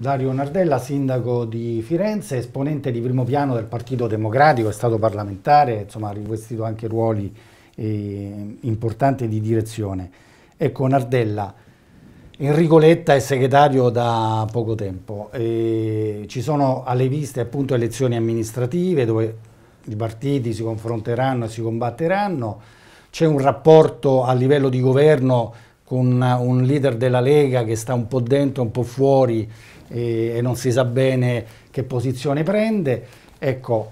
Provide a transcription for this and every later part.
Dario Nardella, sindaco di Firenze, esponente di primo piano del Partito Democratico, è stato parlamentare, insomma ha rivestito anche ruoli eh, importanti di direzione. Ecco Nardella, Enrico Letta è segretario da poco tempo, eh, ci sono alle viste appunto elezioni amministrative dove i partiti si confronteranno e si combatteranno, c'è un rapporto a livello di governo con un leader della Lega che sta un po' dentro, un po' fuori e, e non si sa bene che posizione prende. Ecco,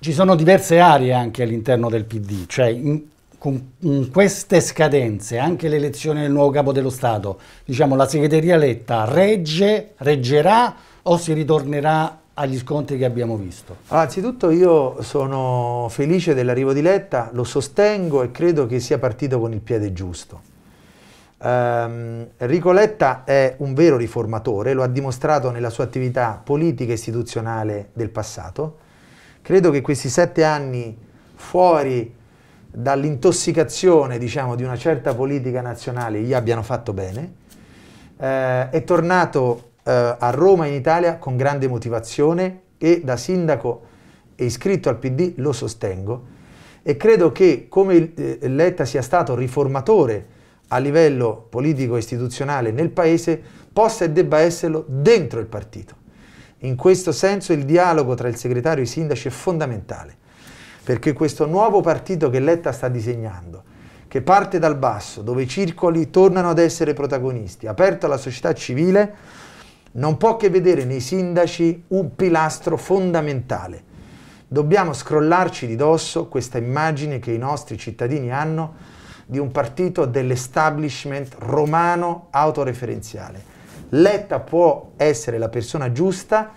ci sono diverse aree anche all'interno del PD, cioè in, con in queste scadenze, anche l'elezione del nuovo capo dello Stato, diciamo la segreteria letta regge, reggerà o si ritornerà agli scontri che abbiamo visto? Allora, anzitutto io sono felice dell'arrivo di Letta, lo sostengo e credo che sia partito con il piede giusto. Um, ehm, Ricoletta è un vero riformatore, lo ha dimostrato nella sua attività politica e istituzionale del passato. Credo che questi sette anni fuori dall'intossicazione diciamo, di una certa politica nazionale gli abbiano fatto bene. Uh, è tornato uh, a Roma in Italia con grande motivazione e da sindaco e iscritto al PD lo sostengo e credo che come eh, Letta sia stato riformatore a livello politico e istituzionale nel Paese possa e debba esserlo dentro il partito. In questo senso il dialogo tra il segretario e i sindaci è fondamentale, perché questo nuovo partito che Letta sta disegnando, che parte dal basso, dove i circoli tornano ad essere protagonisti, aperto alla società civile, non può che vedere nei sindaci un pilastro fondamentale. Dobbiamo scrollarci di dosso questa immagine che i nostri cittadini hanno di un partito dell'establishment romano autoreferenziale. Letta può essere la persona giusta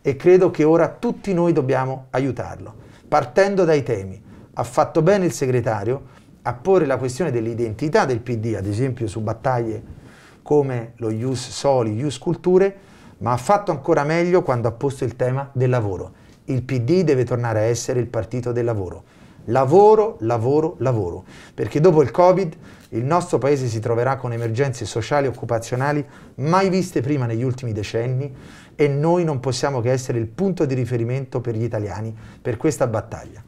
e credo che ora tutti noi dobbiamo aiutarlo, partendo dai temi. Ha fatto bene il segretario a porre la questione dell'identità del PD, ad esempio su battaglie come lo Ius Soli, Ius Culture, ma ha fatto ancora meglio quando ha posto il tema del lavoro. Il PD deve tornare a essere il partito del lavoro Lavoro, lavoro, lavoro. Perché dopo il Covid il nostro paese si troverà con emergenze sociali e occupazionali mai viste prima negli ultimi decenni e noi non possiamo che essere il punto di riferimento per gli italiani per questa battaglia.